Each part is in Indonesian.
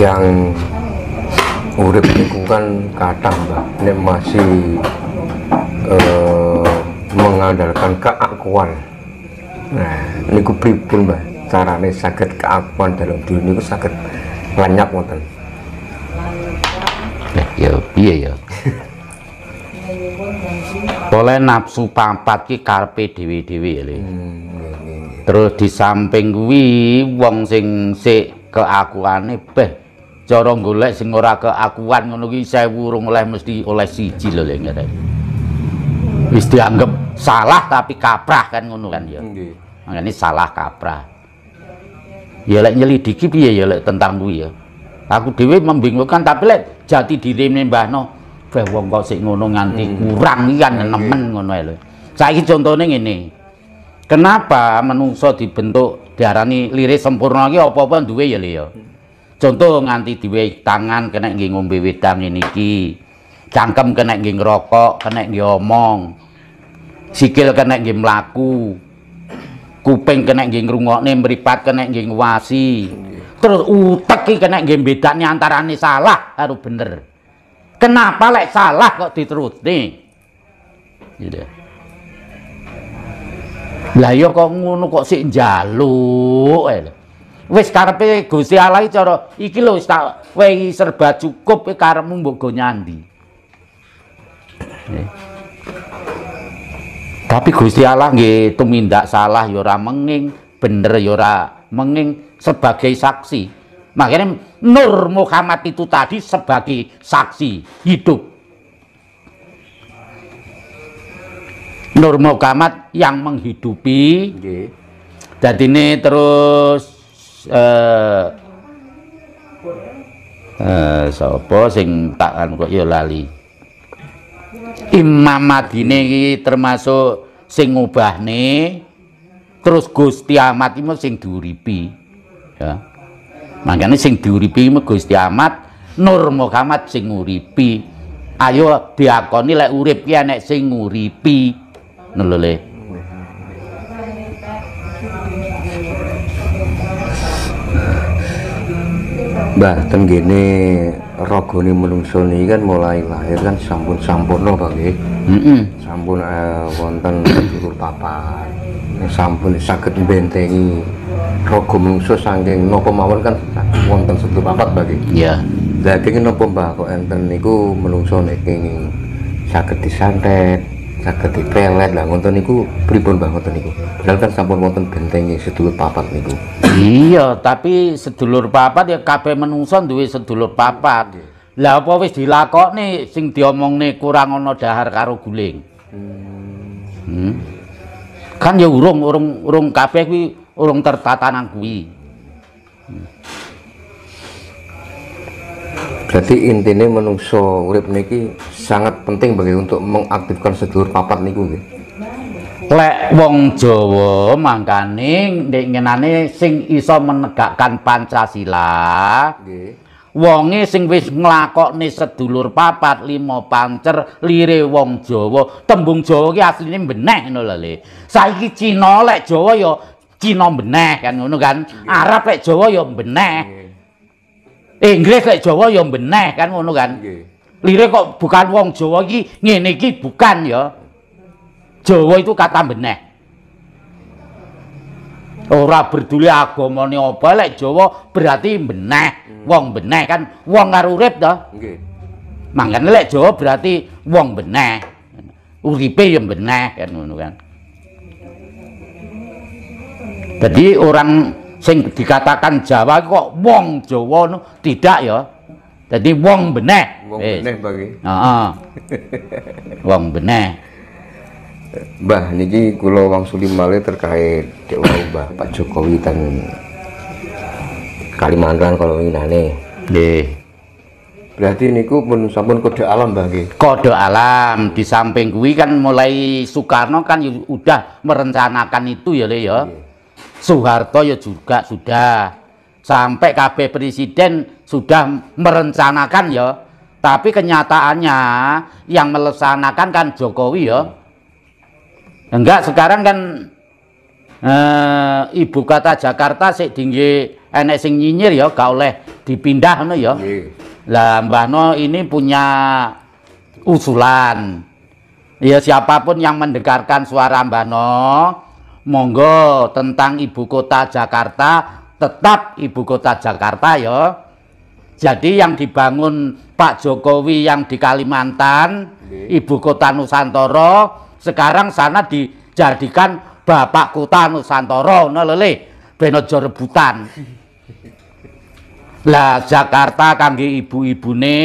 yang udah niku kan kadang mbak. Ini masih eh, mengandalkan keakuan nah ini pripun mbak carane sakit keakuan dalam dunia itu sakit banyak wonten ya iya ya boleh ya? nafsu papat ki karpe dewi dewi ya hmm, terus di samping wi wong sing keakuan keakuane beh corong golek sing ora keakuan ngono ki saya rung oleh mesti oleh siji lho lek ngene wis dianggap salah tapi kaprah kan ngono kan ya nggih makane salah kaprah ya lek nyelidiki piye ya lek tentang kuwi ya aku dhewe membingungkan tapi lek jati diri mbahno weh wong kok sik ngono nganti hmm. kurang iki kan nemen ngono lho saiki contone ngene kenapa menungso dibentuk diarani lirih sempurna iki apa-apa duwe ya ya contoh nganti duwe tangan kena nggih ngombe wedang ini iki cangkem kena nggih ngerokok kena nggih omong sikil kena nggih mlaku kuping kena nggih ngrungokne, mripat kena nggih nguwasi. Terus utek iki kena nggih antara antarane salah karo bener. Kenapa lek salah kok diterusne? Gitu. Lah ya kok ngono kok sik njaluk ae. Wis karepe Gusti Allah cara iki lho wis tak wehi serba cukup karepmu mbok go nyandi. Tapi Gusti Allah nggih tumindak salah ya ora menging, bener ya ora menging sebagai saksi. Makanya nah, Nur Muhammad itu tadi sebagai saksi hidup. Nur Muhammad yang menghidupi. Jadi ini terus eh uh, uh, sing tak anu kok ya lali. Imam Madine termasuk sing ngubahne terus Gusti Ahmad iki sing diuripi ya makanya sing diuripi Gusti Ahmad Nur Muhammad sing nguripi ayo diakoni lek urip ki enek sing nguripi nulule mboten gene ragane menungso niki kan mulai lahir kan sampun sampurna Pak nggih. Heeh. Sampun wonten cukur papat. Sampun saged mbentengi raga menungso saking napa mawon kan wonten setu papat Pak nggih. Iya. Lah kenging napa Mbah kok enten niku menungso niki saged disantet saged nah, dipelet lah ngoten niku pripun Mbah ngoten niku padahal kan sampun wonten bentengnya sedulur papat niku iya tapi sedulur papat ya kabeh menungso duwe sedulur papat lah apa wis nih, sing diomong nih kurang ono dahar karo guling hmm. hmm. kan ya urung urung urung kabeh kuwi urung tertata nang kuwi hmm. berarti intinya menungso urip niki sangat penting bagi untuk mengaktifkan sedulur papat niku gitu. lek wong jawa mangkane ngenane sing iso menegakkan pancasila wonge sing wis nglakokne sedulur papat lima pancer lire wong jawa tembung jawa ki asline benek ngono lho le saiki cina lek jawa ya cina benek kan ngono kan arab lek jawa ya benek Inggris lek Jawa ya beneh kan ngono kan. Nggih. Lire kok bukan wong Jawa iki ngene iki bukan ya. Jawa itu kata beneh. Ora berduli agamane apa lek Jawa berarti beneh. Hmm. Wong beneh kan wong karo urip to. Nggih. Mangkane lek Jawa berarti wong beneh. Uripe ya beneh kan ngono kan. Jadi orang sing dikatakan Jawa kok wong Jawa no, tidak ya. Jadi wong beneh. Wong eh. beneh bagi. Heeh. wong beneh. Mbah niki kula Wang Sulimale terkait dek Mbah Pak Jokowi dan Kalimantan kalau ini winane. Nggih. Berarti niku pun sampun kode alam bagi. nggih. Kode alam di samping kuwi kan mulai Soekarno kan udah merencanakan itu ya Le ya. Soeharto ya juga sudah sampai KB presiden sudah merencanakan ya tapi kenyataannya yang melaksanakan kan Jokowi ya enggak sekarang kan eh, ibu kota Jakarta sih tinggi enek sing nyinyir ya gak oleh dipindah no ya lah Mbah No ini punya usulan ya siapapun yang mendengarkan suara Mbah No monggo tentang ibu kota Jakarta tetap ibu kota Jakarta ya jadi yang dibangun Pak Jokowi yang di Kalimantan ibu kota Nusantara sekarang sana dijadikan bapak kota Nusantara ngono lho benojo rebutan lah Jakarta kangge ibu-ibune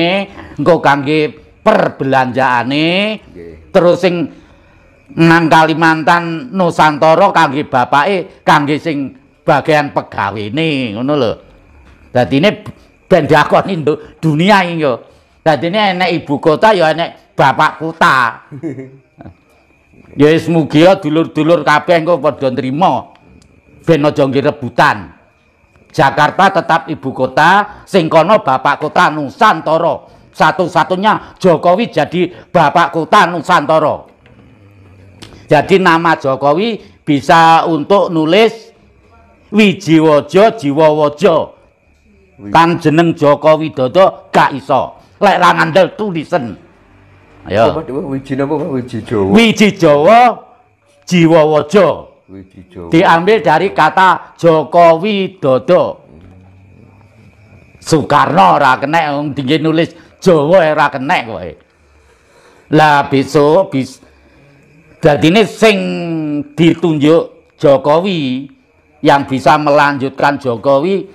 engko kangge perbelanjaane terus sing nang Kalimantan Nusantara kangge bapake kangge sing bagian pegawene ngono lho. Dadine ben diakoni dunia iki yo. Dadine enek ibu kota ya enek bapak kota. Ya wis mugi dulur-dulur kabeh engko padha nrimo ben aja rebutan. Jakarta tetap ibu kota, sing kono bapak kota Nusantara. Satu-satunya Jokowi jadi bapak kota Nusantara. Jadi nama Jokowi bisa untuk nulis Wijiwojo Jiwowojo. Kan jeneng Joko Widodo gak iso. Lek ra ngandel tulisen. Ayo. Wiji napa Pak Wiji Jawa? Wiji Jawa Jiwowojo. Wiji Jawa. Diambil dari kata Joko Widodo. Soekarno ora kenek wong nulis Jawa ora kenek kowe. Lah besok bis, Jadine sing ditunjuk Jokowi yang bisa melanjutkan Jokowi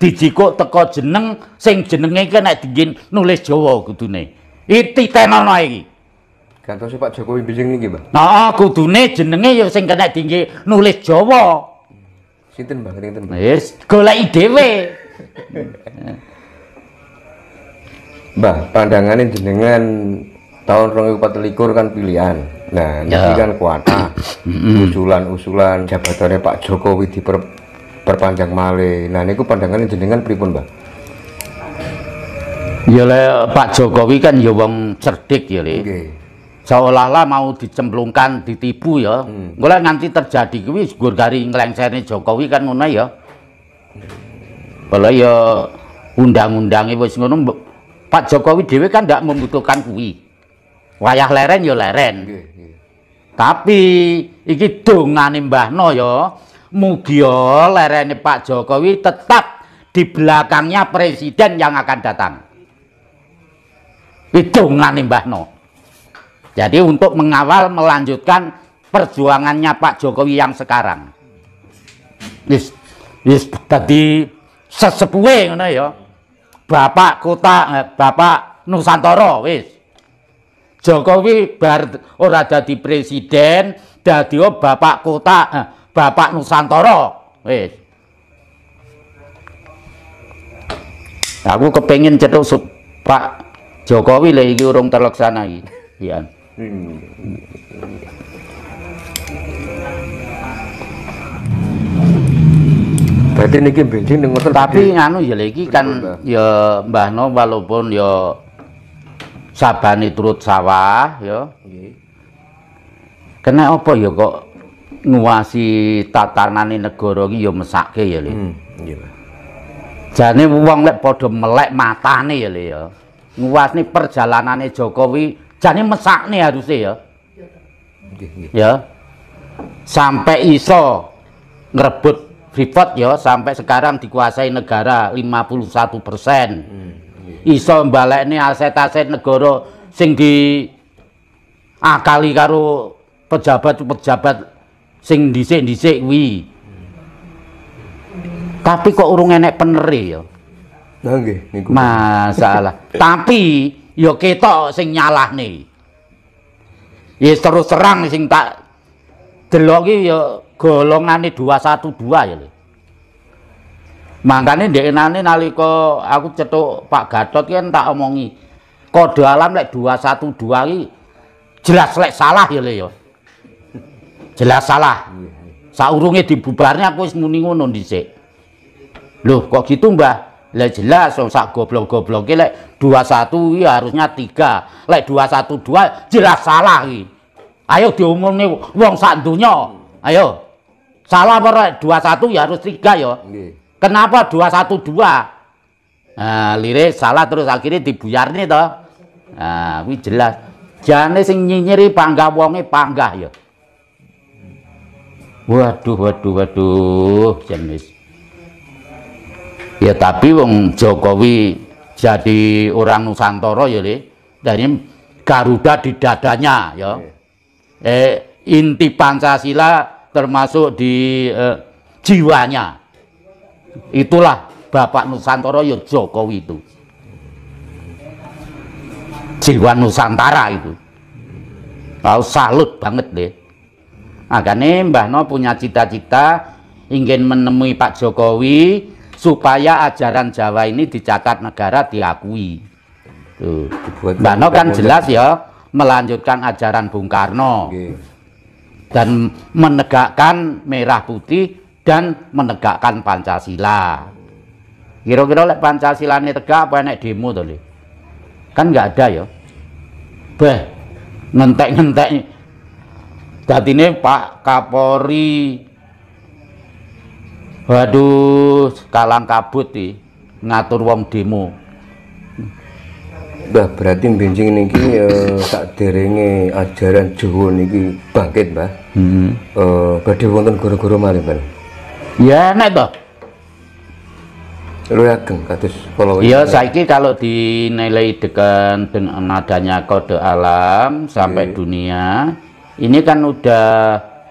dijikuk teko jeneng sing jenenge iki nek dingin nulis Jawa kudune. Iti tenono iki. Gantos Pak Jokowi bising iki, Pak. Nah, Heeh, ah, kudune jenenge ya sing kena dingin nulis Jawa. Sinten, Mbak? Sinten, Mbak? Wis, goleki dhewe. Mbak, pandangane jenengan tahun 2014 kan pilihan. Nah, ya. ini kan kuatah usulan-usulan jabatannya Pak Jokowi diperpanjang male. Nah, ini niku pandangan dengan pripun, Mbak? Ya le, Pak Jokowi kan ya wong cerdik ya le. Okay. Seolah-olah mau dicemplungkan, ditipu ya. Hmm. Gue nganti terjadi kuwi gur gari nglengsene Jokowi kan ngono ya. Kalau ya undang-undangnya wis ngono Pak Jokowi dhewe kan ndak membutuhkan kuwi. Wayah leren yo ya leren. Tapi iki dongane Mbah No yo, ya, mugi lerene Pak Jokowi tetap di belakangnya presiden yang akan datang. Itu dongane Mbah No. Jadi untuk mengawal melanjutkan perjuangannya Pak Jokowi yang sekarang. Wis wis dadi sesepuhe ngono ya. Bapak kota eh, Bapak Nusantara wis. Jokowi bar ora jadi presiden, dadi oh bapak kota, eh, bapak Nusantara. Wis. Aku kepengin cetuk Pak Jokowi lek iki urung terlaksana iki. Iya. Berarti niki benjing tapi nganu ya iki kan ya Mbahno walaupun ya Sabani turut sawah ya kena apa ya kok nuasi tatanan negara ki ya mesake ya li. hmm uang jane lek padha melek matane ya le ya nih perjalanan Jokowi mesak nih harusnya ya ya sampai iso ngerebut Freeport ya sampai sekarang dikuasai negara 51 persen hmm iso ini aset-aset negara sing di akali karo pejabat-pejabat sing dhisik-dhisik wi. Tapi kok urung enek penere ya. Nah nggih Masalah. Tapi ya ketok sing nih, Ya terus serang sing tak delok iki ya dua satu dua ya lho. Makanya nali ko aku cetuk Pak Gatot kan tak omongi. Kode alam lek dua satu dua ini jelas lek salah ya leyo ya. Jelas salah. saurungnya dibubarnya aku wis non di Loh kok gitu Mbah? lek jelas so, sak goblok goblok lek satu iya harusnya tiga Lek dua satu dua jelas salah ini Ayo nih wong sak dunyo Ayo. Salah berat dua satu ya harus tiga yo ya? Kenapa 212? Nah, lirik salah terus akhirnya nih toh Nah, kuwi jelas. Jane sing nyinyiri panggah wonge panggah ya. Waduh, waduh, waduh, jenis. Ya tapi wong Jokowi jadi orang Nusantara ya, Le. Dari Garuda di dadanya ya. Iya. Eh inti Pancasila termasuk di eh, jiwanya. Itulah Bapak Nusantara ya Jokowi itu. Jiwa Nusantara itu. Kau salut banget deh. Agaknya Mbah No punya cita-cita ingin menemui Pak Jokowi supaya ajaran Jawa ini dicatat negara diakui. Tuh. Mbah No kan jelas ya melanjutkan ajaran Bung Karno. Dan menegakkan merah putih dan menegakkan Pancasila. Kira-kira lek Pancasila ini tegak apa enak demo tadi Kan nggak ada ya. Beh, ngentek-ngentek. saat ini Pak Kapolri Waduh, kalang kabut nih ngatur wong demo. bah berarti ini gini uh, tak derenge ajaran Jawa ini bangkit, Mbah. Heeh. Mm -hmm. uh, badhe wonten guru-guru malih, Mbah ya enak toh lu ageng kados follow iya saiki kalau dinilai dengan, dengan adanya kode alam sampai okay. dunia ini kan udah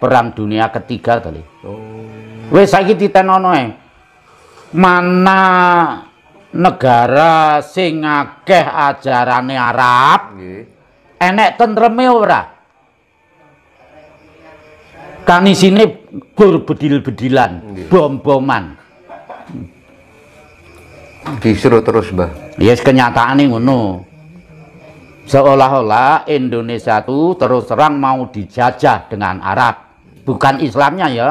perang dunia ketiga kali oh. wes saiki ditenono mana negara sing akeh ajarane Arab okay. enek tentreme ora sini gur bedil-bedilan, bom-boman. Disuruh terus, Mbah. Yes, kenyataane ngono. Seolah-olah Indonesia itu terus terang mau dijajah dengan Arab. Bukan Islamnya ya.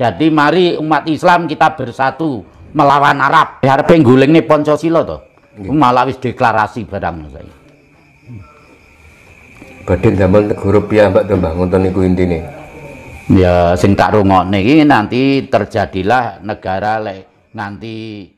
Jadi mari umat Islam kita bersatu melawan Arab. Harap eh, guling nih Pancasila tuh. Malah wis deklarasi barang saya. Badhe damel negara piyambak mbak Mbah ngoten niku intine ya sing tak rungokne iki nanti terjadilah negara lek nanti.